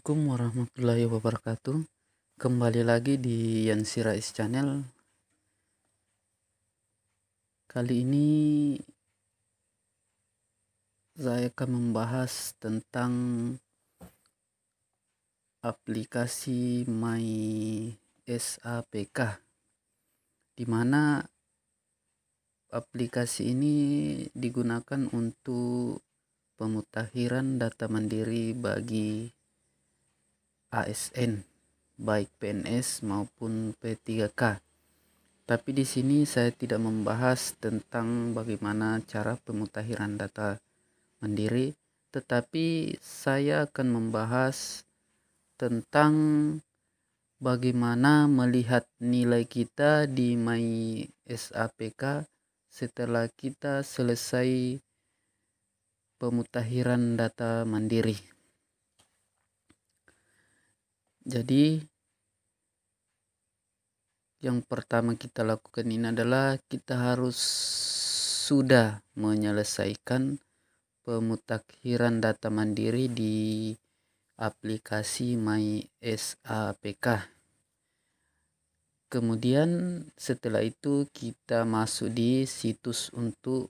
Assalamualaikum warahmatullahi wabarakatuh Kembali lagi di Yan Sirais Channel Kali ini Saya akan membahas tentang Aplikasi My SAPK Dimana Aplikasi ini digunakan untuk pemutahiran data mandiri bagi ASN baik PNS maupun P3K. Tapi di sini saya tidak membahas tentang bagaimana cara pemutakhiran data mandiri, tetapi saya akan membahas tentang bagaimana melihat nilai kita di MySAPK setelah kita selesai pemutakhiran data mandiri. Jadi yang pertama kita lakukan ini adalah kita harus sudah menyelesaikan pemutakhiran data mandiri di aplikasi MySAPK. Kemudian setelah itu kita masuk di situs untuk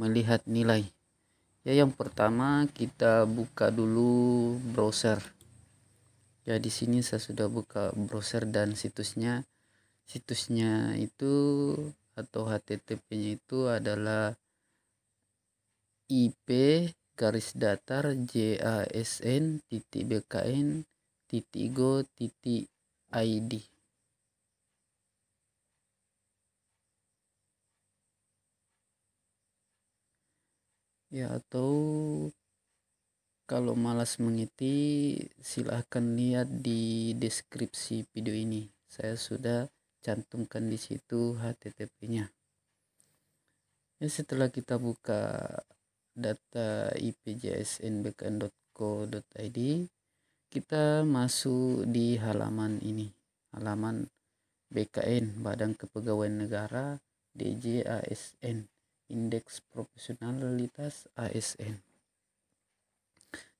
melihat nilai. Ya yang pertama kita buka dulu browser ya di sini saya sudah buka browser dan situsnya situsnya itu atau http nya itu adalah ip garis datar jasn titik bkn titik go titik id ya atau kalau malas mengiti silahkan lihat di deskripsi video ini. Saya sudah cantumkan di situ HTTP-nya. Ya, setelah kita buka data ipjsnbkn.co.id, kita masuk di halaman ini, halaman BKN Badan Kepegawaian Negara DJASN Indeks Profesionalitas ASN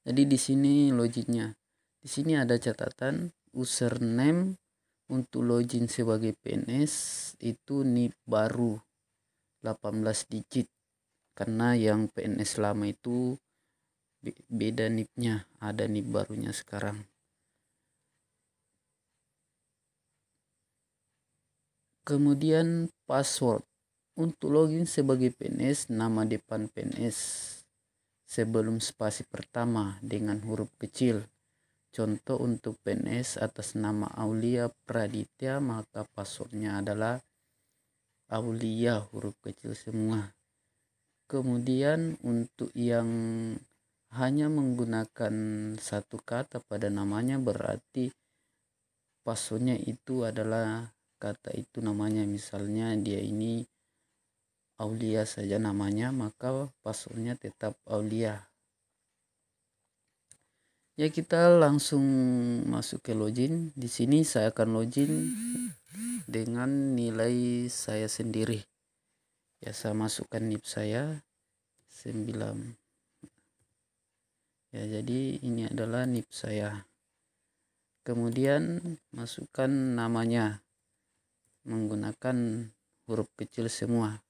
jadi di sini loginnya. Di sini ada catatan username untuk login sebagai PNS itu NIP baru 18 digit karena yang PNS lama itu beda nip ada NIP barunya sekarang. Kemudian password untuk login sebagai PNS nama depan PNS sebelum spasi pertama dengan huruf kecil. Contoh untuk PNS atas nama Aulia Praditya maka passwordnya adalah Aulia huruf kecil semua. Kemudian untuk yang hanya menggunakan satu kata pada namanya berarti passwordnya itu adalah kata itu namanya misalnya dia ini Aulia saja namanya maka passwordnya tetap Aulia ya kita langsung masuk ke login di sini saya akan login dengan nilai saya sendiri ya saya masukkan NIP saya 9 ya jadi ini adalah NIP saya kemudian masukkan namanya menggunakan huruf kecil semua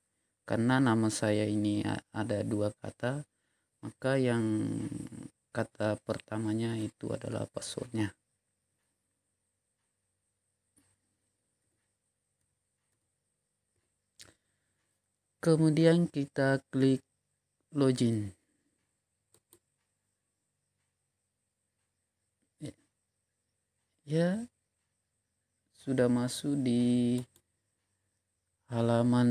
karena nama saya ini ada dua kata maka yang kata pertamanya itu adalah passwordnya kemudian kita klik login ya sudah masuk di halaman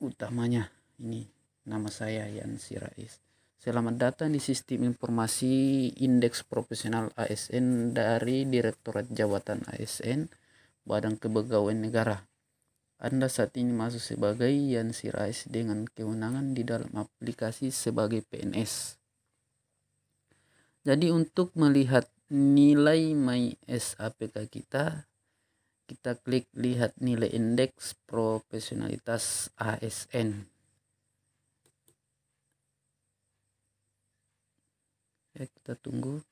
utamanya ini nama saya Yan Sirais Selamat datang di sistem informasi indeks profesional ASN dari Direktorat Jabatan ASN Badan Kepegawaian Negara. Anda saat ini masuk sebagai Yan Sirais dengan kewenangan di dalam aplikasi sebagai PNS. Jadi untuk melihat nilai MySAPK kita, kita klik lihat nilai indeks profesionalitas ASN ya kita tunggu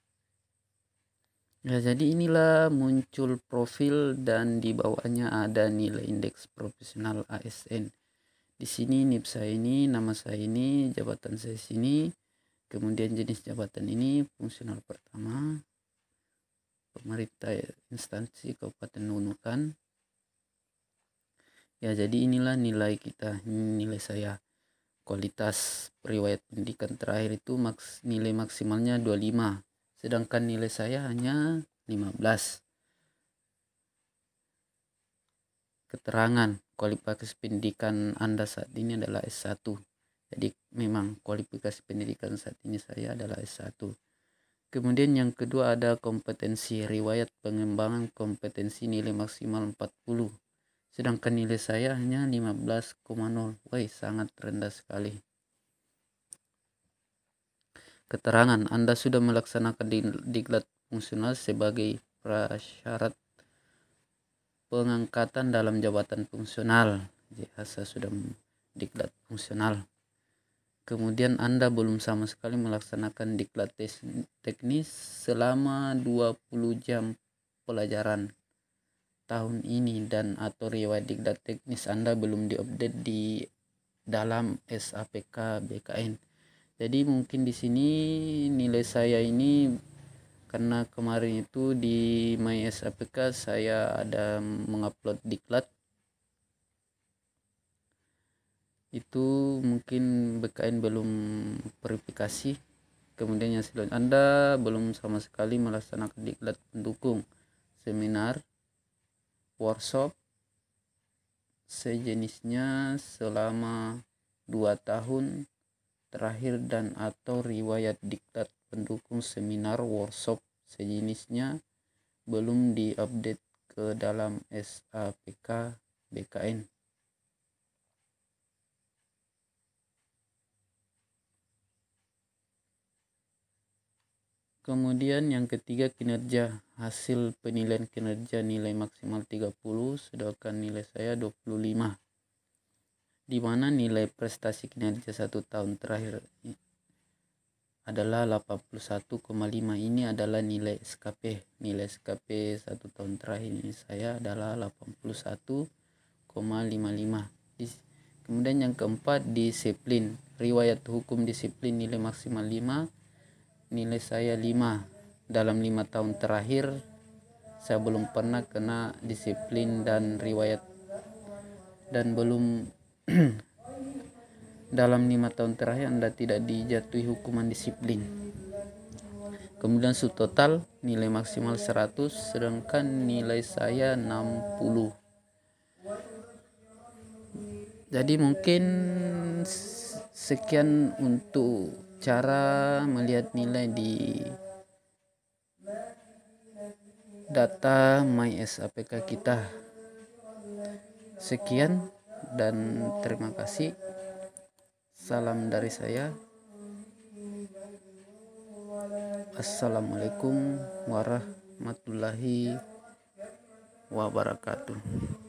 Nah, jadi inilah muncul profil dan di bawahnya ada nilai indeks profesional ASN di sini NIP saya ini nama saya ini jabatan saya sini kemudian jenis jabatan ini fungsional pertama pemerintah ya, instansi Kabupaten Nunukan ya jadi inilah nilai kita nilai saya kualitas periwayat pendidikan terakhir itu maks nilai maksimalnya 25 sedangkan nilai saya hanya 15 keterangan kualifikasi pendidikan Anda saat ini adalah S1 jadi memang kualifikasi pendidikan saat ini saya adalah S1 Kemudian yang kedua ada kompetensi riwayat pengembangan kompetensi nilai maksimal 40. Sedangkan nilai saya hanya 15,0. Wah, sangat rendah sekali. Keterangan Anda sudah melaksanakan diklat fungsional sebagai prasyarat pengangkatan dalam jabatan fungsional. Jadi, saya sudah diklat fungsional kemudian Anda belum sama sekali melaksanakan diklat teknis selama 20 jam pelajaran tahun ini dan atau riwayat diklat teknis Anda belum diupdate di dalam SAPK BKN. Jadi mungkin di sini nilai saya ini karena kemarin itu di My SAPK saya ada mengupload diklat itu mungkin BKN belum verifikasi kemudian yang selanjutnya Anda belum sama sekali melaksanakan diklat pendukung seminar workshop sejenisnya selama dua tahun terakhir dan atau riwayat diklat pendukung seminar workshop sejenisnya belum diupdate ke dalam SAPK BKN Kemudian yang ketiga kinerja hasil penilaian kinerja nilai maksimal 30 sedangkan nilai saya 25 di mana nilai prestasi kinerja satu tahun terakhir adalah 81,5 ini adalah nilai SKP nilai SKP satu tahun terakhir ini saya adalah 81,55 kemudian yang keempat disiplin riwayat hukum disiplin nilai maksimal 5 nilai saya 5 dalam lima tahun terakhir saya belum pernah kena disiplin dan riwayat dan belum dalam lima tahun terakhir Anda tidak dijatuhi hukuman disiplin. Kemudian total nilai maksimal 100 sedangkan nilai saya 60. Jadi mungkin sekian untuk cara melihat nilai di data MyS APK kita sekian dan terima kasih salam dari saya Assalamualaikum warahmatullahi wabarakatuh